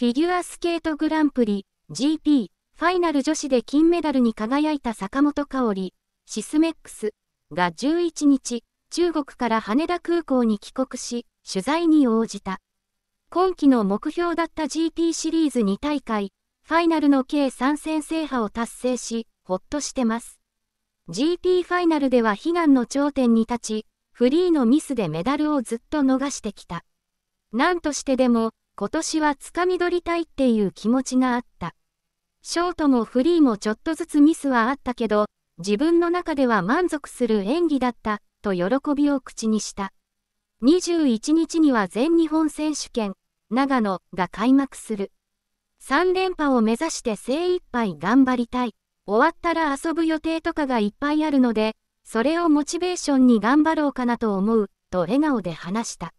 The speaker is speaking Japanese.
フィギュアスケートグランプリ GP ファイナル女子で金メダルに輝いた坂本香織、シスメックスが11日、中国から羽田空港に帰国し、取材に応じた。今季の目標だった GP シリーズ2大会、ファイナルの計3戦制覇を達成し、ほっとしてます。GP ファイナルでは悲願の頂点に立ち、フリーのミスでメダルをずっと逃してきた。なんとしてでも、今年はつかみ取りたいっていう気持ちがあった。ショートもフリーもちょっとずつミスはあったけど、自分の中では満足する演技だった、と喜びを口にした。21日には全日本選手権、長野が開幕する。3連覇を目指して精一杯頑張りたい。終わったら遊ぶ予定とかがいっぱいあるので、それをモチベーションに頑張ろうかなと思う、と笑顔で話した。